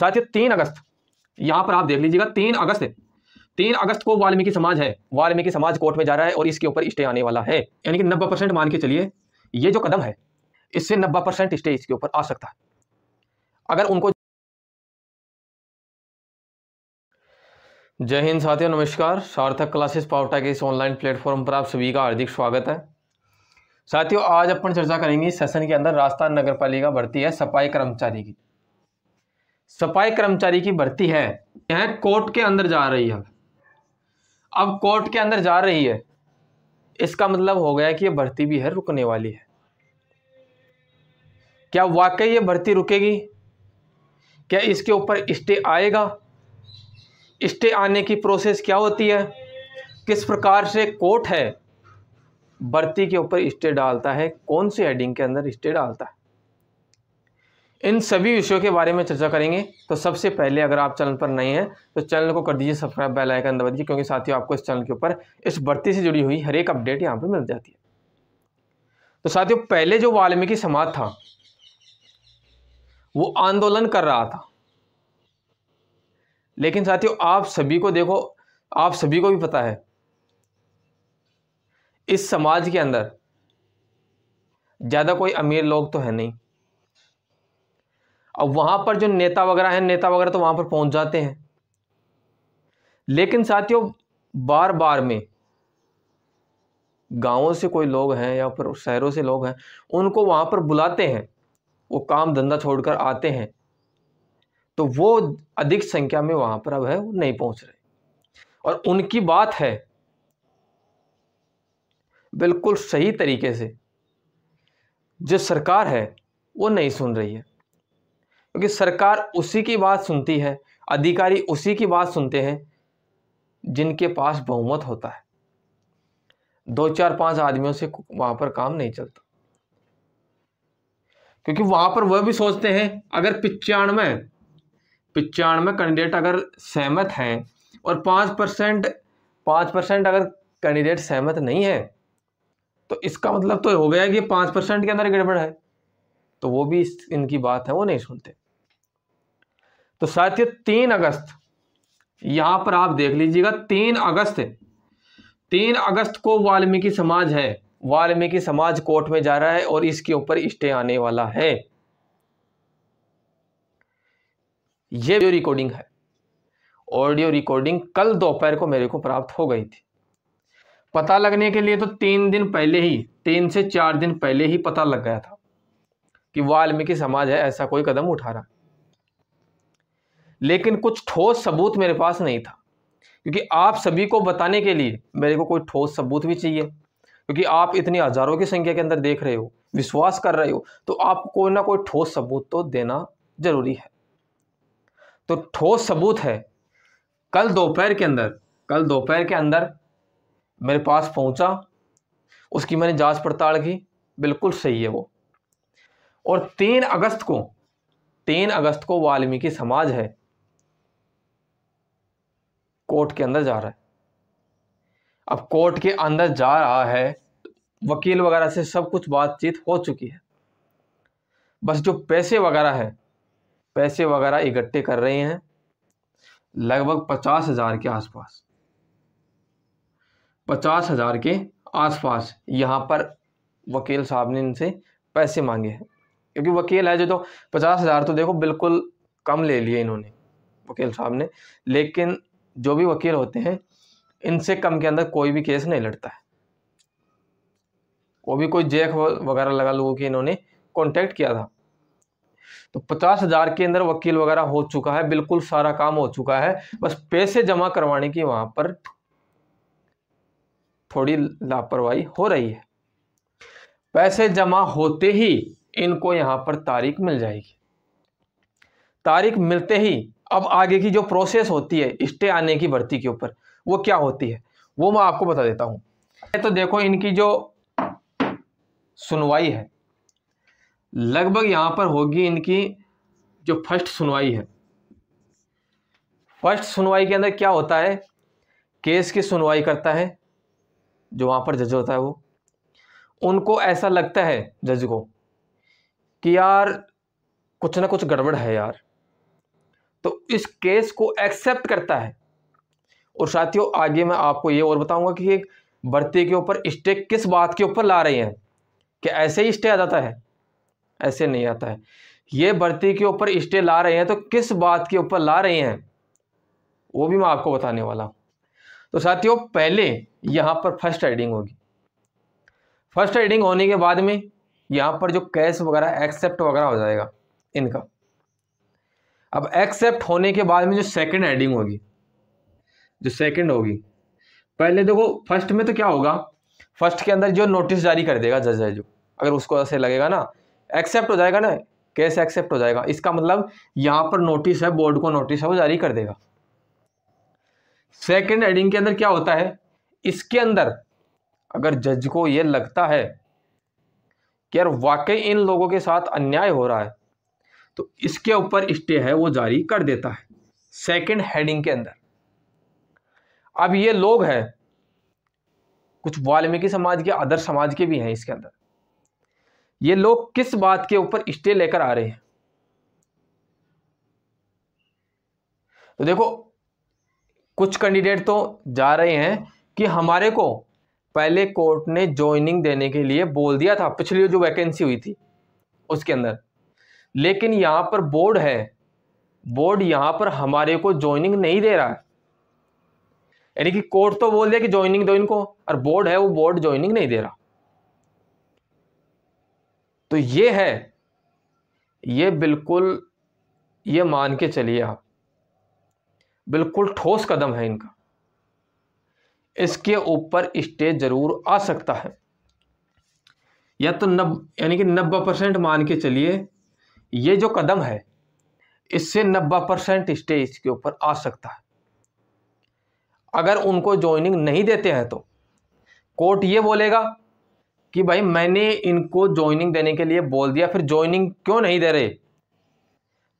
साथ ही तीन अगस्त यहां पर आप देख लीजिएगा तीन अगस्त तीन अगस्त को वाल्मीकि समाज है वाल्मीकि समाज कोर्ट में जा रहा है और इसके ऊपर स्टे आने वाला है यानी कि नब्बे परसेंट मान के चलिए ये जो कदम है इससे नब्बे परसेंट स्टे इसके ऊपर आ सकता है अगर उनको जय हिंद साथियों नमस्कार सार्थक क्लासेस पावटा के इस ऑनलाइन प्लेटफॉर्म पर आप सभी का हार्दिक स्वागत है साथियों आज अपन चर्चा करेंगे सेशन के अंदर राजस्थान नगर पालिका भर्ती है सफाई कर्मचारी की सफाई कर्मचारी की भर्ती है यह कोर्ट के अंदर जा रही है अब कोर्ट के अंदर जा रही है इसका मतलब हो गया कि यह भर्ती भी है रुकने वाली है क्या वाकई ये भर्ती रुकेगी क्या इसके ऊपर स्टे आएगा स्टे आने की प्रोसेस क्या होती है किस प्रकार से कोर्ट है भर्ती के ऊपर स्टे डालता है कौन से हेडिंग के अंदर स्टे डालता है इन सभी विषयों के बारे में चर्चा करेंगे तो सबसे पहले अगर आप चैनल पर नए हैं तो चैनल को कर दीजिए सब्सक्राइब बेल आइकन दबा दीजिए क्योंकि साथियों आपको इस चैनल के ऊपर इस बढ़ती से जुड़ी हुई हर एक अपडेट यहाँ पर मिल जाती है तो साथियों पहले जो वाल्मीकि समाज था वो आंदोलन कर रहा था लेकिन साथियों आप सभी को देखो आप सभी को भी पता है इस समाज के अंदर ज़्यादा कोई अमीर लोग तो है नहीं अब वहां पर जो नेता वगैरह हैं नेता वगैरह तो वहां पर पहुंच जाते हैं लेकिन साथियों बार बार में गांवों से कोई लोग हैं या फिर शहरों से लोग हैं उनको वहां पर बुलाते हैं वो काम धंधा छोड़कर आते हैं तो वो अधिक संख्या में वहां पर अब है वो नहीं पहुंच रहे और उनकी बात है बिल्कुल सही तरीके से जो सरकार है वो नहीं सुन रही है क्योंकि सरकार उसी की बात सुनती है अधिकारी उसी की बात सुनते हैं जिनके पास बहुमत होता है दो चार पांच आदमियों से वहां पर काम नहीं चलता क्योंकि वहां पर वह भी सोचते हैं अगर पिचानवे पिचानवे कैंडिडेट अगर सहमत हैं और पांच परसेंट पांच परसेंट अगर कैंडिडेट सहमत नहीं है तो इसका मतलब तो हो गया कि पांच परसेंट के अंदर गड़बड़ है तो वो भी इनकी बात है वो नहीं सुनते तो साथियों तीन अगस्त यहां पर आप देख लीजिएगा तीन अगस्त तीन अगस्त को वाल्मीकि समाज है वाल्मीकि समाज कोर्ट में जा रहा है और इसके ऊपर स्टे आने वाला है ये जो रिकॉर्डिंग है ऑडियो रिकॉर्डिंग कल दोपहर को मेरे को प्राप्त हो गई थी पता लगने के लिए तो तीन दिन पहले ही तीन से चार दिन पहले ही पता लग गया था कि वाल्मीकि समाज है ऐसा कोई कदम उठा रहा लेकिन कुछ ठोस सबूत मेरे पास नहीं था क्योंकि आप सभी को बताने के लिए मेरे को कोई ठोस सबूत भी चाहिए क्योंकि आप इतनी हज़ारों की संख्या के अंदर देख रहे हो विश्वास कर रहे हो तो आपको कोई ना कोई ठोस सबूत तो देना ज़रूरी है तो ठोस सबूत है कल दोपहर के अंदर कल दोपहर के अंदर मेरे पास पहुंचा उसकी मैंने जांच पड़ताल की बिल्कुल सही है वो और तीन अगस्त को तीन अगस्त को वाल्मीकि समाज है कोर्ट के अंदर जा रहा है अब कोर्ट के अंदर जा रहा है वकील वगैरह से सब कुछ बातचीत हो चुकी है बस जो पैसे वगैरह है पैसे वगैरह इकट्ठे कर रहे हैं लगभग पचास हजार के आसपास पचास हजार के आसपास यहाँ पर वकील साहब ने इनसे पैसे मांगे हैं क्योंकि वकील है जो तो पचास हज़ार तो देखो बिल्कुल कम ले लिए इन्होंने वकील साहब ने लेकिन जो भी वकील होते हैं इनसे कम के अंदर कोई भी केस नहीं लड़ता है वो भी कोई जेक वगैरह लगा लोगों की इन्होंने कॉन्टैक्ट किया था तो पचास हज़ार के अंदर वकील वगैरह हो चुका है बिल्कुल सारा काम हो चुका है बस पैसे जमा करवाने की वहां पर थोड़ी लापरवाही हो रही है पैसे जमा होते ही इनको यहां पर तारीख मिल जाएगी तारीख मिलते ही अब आगे की जो प्रोसेस होती है स्टे आने की भर्ती के ऊपर वो क्या होती है वो मैं आपको बता देता हूँ तो देखो इनकी जो सुनवाई है लगभग यहां पर होगी इनकी जो फर्स्ट सुनवाई है फर्स्ट सुनवाई के अंदर क्या होता है केस की सुनवाई करता है जो वहां पर जज होता है वो उनको ऐसा लगता है जज को कि यार कुछ ना कुछ गड़बड़ है यार तो इस केस को एक्सेप्ट करता है और साथियों आगे मैं आपको ये और बताऊंगा कि एक बढ़ते के ऊपर स्टे किस बात के ऊपर ला रहे हैं कि ऐसे ही स्टे आ जाता है ऐसे नहीं आता है ये बढ़ती के ऊपर स्टे ला रहे हैं तो किस बात के ऊपर ला रहे हैं वो भी मैं आपको बताने वाला हूँ तो साथियों पहले यहाँ पर फर्स्ट एडिंग होगी फर्स्ट एडिंग होने के बाद में यहाँ पर जो कैश वगैरह एक्सेप्ट वगैरह हो जाएगा इनका अब एक्सेप्ट होने के बाद में जो सेकंड एडिंग होगी जो सेकंड होगी पहले देखो फर्स्ट में तो क्या होगा फर्स्ट के अंदर जो नोटिस जारी कर देगा जज है जो अगर उसको ऐसे लगेगा ना एक्सेप्ट हो जाएगा ना कैसे एक्सेप्ट हो जाएगा इसका मतलब यहाँ पर नोटिस है बोर्ड को नोटिस है वो जारी कर देगा सेकेंड एडिंग के अंदर क्या होता है इसके अंदर अगर जज को ये लगता है कि यार वाकई इन लोगों के साथ अन्याय हो रहा है तो इसके ऊपर स्टे है वो जारी कर देता है सेकंड हेडिंग के अंदर अब ये लोग हैं कुछ वाल्मीकि समाज के अदर समाज के भी हैं इसके अंदर ये लोग किस बात के ऊपर स्टे लेकर आ रहे हैं तो देखो कुछ कैंडिडेट तो जा रहे हैं कि हमारे को पहले कोर्ट ने ज्वाइनिंग देने के लिए बोल दिया था पिछली जो वैकेंसी हुई थी उसके अंदर लेकिन यहाँ पर बोर्ड है बोर्ड यहाँ पर हमारे को ज्वाइनिंग नहीं दे रहा है यानी कि कोर्ट तो बोल दिया कि ज्वाइनिंग दो इनको और बोर्ड है वो बोर्ड ज्वाइनिंग नहीं दे रहा तो ये है ये बिल्कुल ये मान के चलिए आप बिल्कुल ठोस कदम है इनका इसके ऊपर स्टेज जरूर आ सकता है या तो नब यानी कि नब्बे परसेंट मान के चलिए ये जो कदम है इससे नब्बे परसेंट स्टेज के ऊपर आ सकता है अगर उनको ज्वाइनिंग नहीं देते हैं तो कोर्ट ये बोलेगा कि भाई मैंने इनको ज्वाइनिंग देने के लिए बोल दिया फिर ज्वाइनिंग क्यों नहीं दे रहे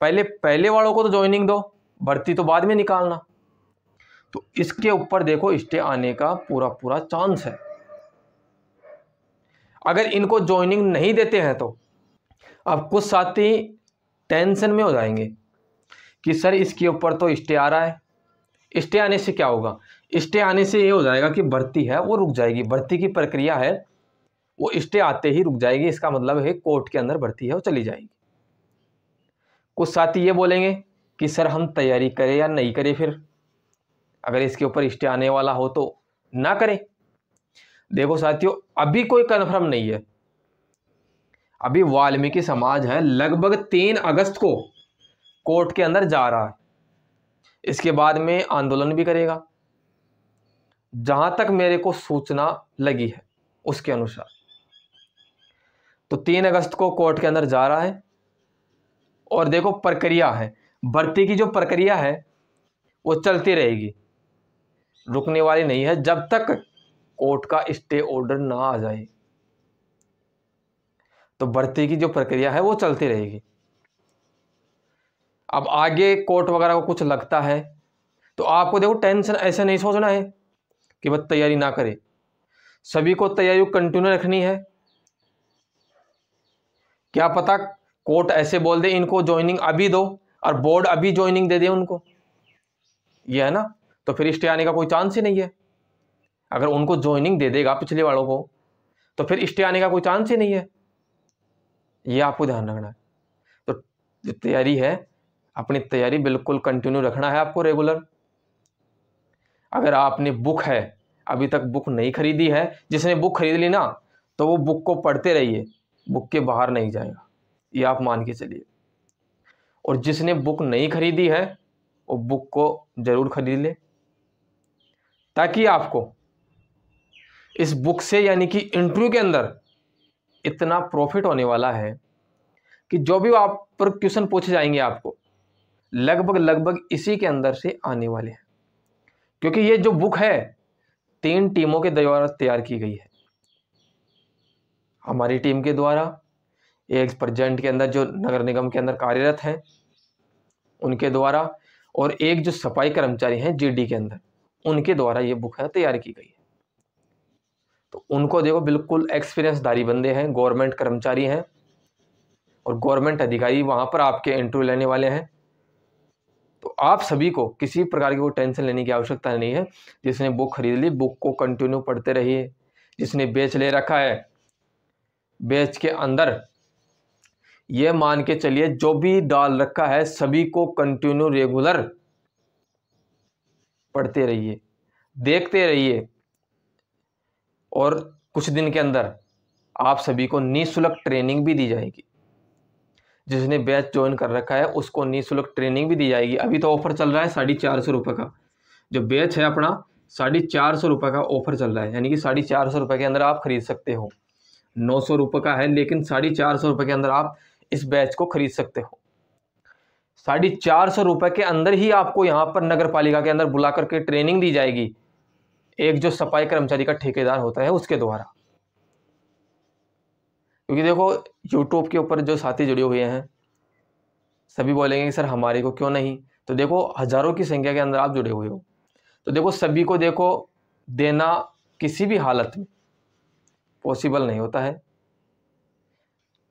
पहले पहले वालों को तो ज्वाइनिंग दो भर्ती तो बाद में निकालना तो इसके ऊपर देखो स्टे आने का पूरा पूरा चांस है अगर इनको ज्वाइनिंग नहीं देते हैं तो अब कुछ साथी टेंशन में हो जाएंगे कि सर इसके ऊपर तो स्टे आ रहा है स्टे आने से क्या होगा स्टे आने से ये हो जाएगा कि भर्ती है वो रुक जाएगी भर्ती की प्रक्रिया है वो स्टे आते ही रुक जाएगी इसका मतलब है कोर्ट के अंदर भर्ती है वो चली जाएगी कुछ साथी ये बोलेंगे कि सर हम तैयारी करें या नहीं करें फिर अगर इसके ऊपर स्टे आने वाला हो तो ना करें देखो साथियों अभी कोई कन्फर्म नहीं है अभी वाल्मीकि समाज है लगभग तीन अगस्त को कोर्ट के अंदर जा रहा है इसके बाद में आंदोलन भी करेगा जहां तक मेरे को सूचना लगी है उसके अनुसार तो तीन अगस्त को कोर्ट के अंदर जा रहा है और देखो प्रक्रिया है भर्ती की जो प्रक्रिया है वो चलती रहेगी रुकने वाली नहीं है जब तक कोर्ट का स्टे ऑर्डर ना आ जाए तो भर्ती की जो प्रक्रिया है वो चलती रहेगी अब आगे कोर्ट वगैरह को कुछ लगता है तो आपको देखो टेंशन ऐसे नहीं सोचना है कि बस तैयारी ना करे सभी को तैयारी कंटिन्यू रखनी है क्या पता कोर्ट ऐसे बोल दे इनको ज्वाइनिंग अभी दो और बोर्ड अभी ज्वाइनिंग दे दे उनको ये है ना तो फिर स्टे आने का कोई चांस ही नहीं है अगर उनको ज्वाइनिंग दे देगा पिछले वालों को तो फिर स्टे आने का कोई चांस ही नहीं है ये आपको ध्यान रखना है तो जो तैयारी है अपनी तैयारी बिल्कुल कंटिन्यू रखना है आपको रेगुलर अगर आपने बुक है अभी तक बुक नहीं खरीदी है जिसने बुक खरीद ली ना तो वो बुक को पढ़ते रहिए बुक के बाहर नहीं जाएगा ये आप मान के चलिए और जिसने बुक नहीं खरीदी है वो बुक को ज़रूर खरीद ले ताकि आपको इस बुक से यानी कि इंटरव्यू के अंदर इतना प्रॉफिट होने वाला है कि जो भी आप पर क्वेश्चन पूछे जाएंगे आपको लगभग लगभग इसी के अंदर से आने वाले हैं क्योंकि ये जो बुक है तीन टीमों के द्वारा तैयार की गई है हमारी टीम के द्वारा एक प्रजेंट के अंदर जो नगर निगम के अंदर कार्यरत हैं उनके द्वारा और एक जो सफाई कर्मचारी हैं जीडी के अंदर उनके द्वारा ये बुक है तैयार की गई है तो उनको देखो बिल्कुल एक्सपीरियंसधारी बंदे हैं गवर्नमेंट कर्मचारी हैं और गवर्नमेंट अधिकारी वहाँ पर आपके इंटरव्यू लेने वाले हैं तो आप सभी को किसी प्रकार की कोई टेंशन लेने की आवश्यकता नहीं है जिसने बुक खरीद ली बुक को कंटिन्यू पढ़ते रहिए जिसने बेच ले रखा है बेच के अंदर ये मान के चलिए जो भी डाल रखा है सभी को कंटिन्यू रेगुलर पढ़ते रहिए देखते रहिए और कुछ दिन के अंदर आप सभी को निःशुल्क ट्रेनिंग भी दी जाएगी जिसने बैच ज्वाइन कर रखा है उसको निःशुल्क ट्रेनिंग भी दी जाएगी अभी तो ऑफर चल रहा है साढ़े चार सौ रुपये का जो बैच है अपना साढ़े चार सौ रुपये का ऑफर चल रहा है यानी कि साढ़े चार सौ रुपये के अंदर आप खरीद सकते हो नौ सौ रुपये का है लेकिन साढ़े चार सौ रुपये के अंदर आप इस बैच को खरीद सकते हो साढ़े चार सौ रुपये के अंदर ही आपको यहाँ पर नगर पालिका के अंदर बुला करके ट्रेनिंग दी जाएगी एक जो सफाई कर्मचारी का ठेकेदार होता है उसके द्वारा क्योंकि देखो यूट्यूब के ऊपर जो साथी जुड़े हुए हैं सभी बोलेंगे कि सर हमारे को क्यों नहीं तो देखो हज़ारों की संख्या के अंदर आप जुड़े हुए हो तो देखो सभी को देखो देना किसी भी हालत में पॉसिबल नहीं होता है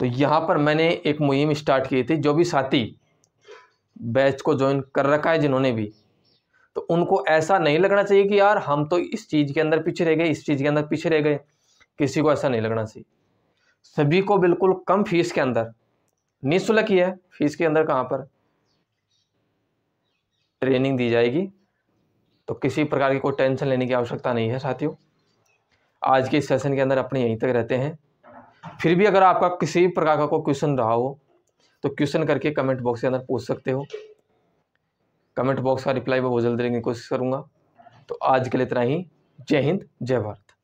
तो यहाँ पर मैंने एक मुहिम स्टार्ट की थी जो भी साथी बैच को ज्वाइन कर रखा है जिन्होंने भी तो उनको ऐसा नहीं लगना चाहिए कि यार हम तो इस चीज़ के अंदर पीछे रह गए इस चीज़ के अंदर पीछे रह गए किसी को ऐसा नहीं लगना चाहिए सभी को बिल्कुल कम फीस के अंदर निःशुल्क ही है फीस के अंदर कहाँ पर ट्रेनिंग दी जाएगी तो किसी प्रकार की कोई टेंशन लेने की आवश्यकता नहीं है साथियों आज के इस सेशन के अंदर अपने यहीं तक रहते हैं फिर भी अगर आपका किसी प्रकार का कोई क्वेश्चन रहा हो तो क्वेश्चन करके कमेंट बॉक्स के अंदर पूछ सकते हो कमेंट बॉक्स का रिप्लाई वो बहुत देने की कोशिश करूँगा तो आज के लिए इतना ही जय हिंद जय भारत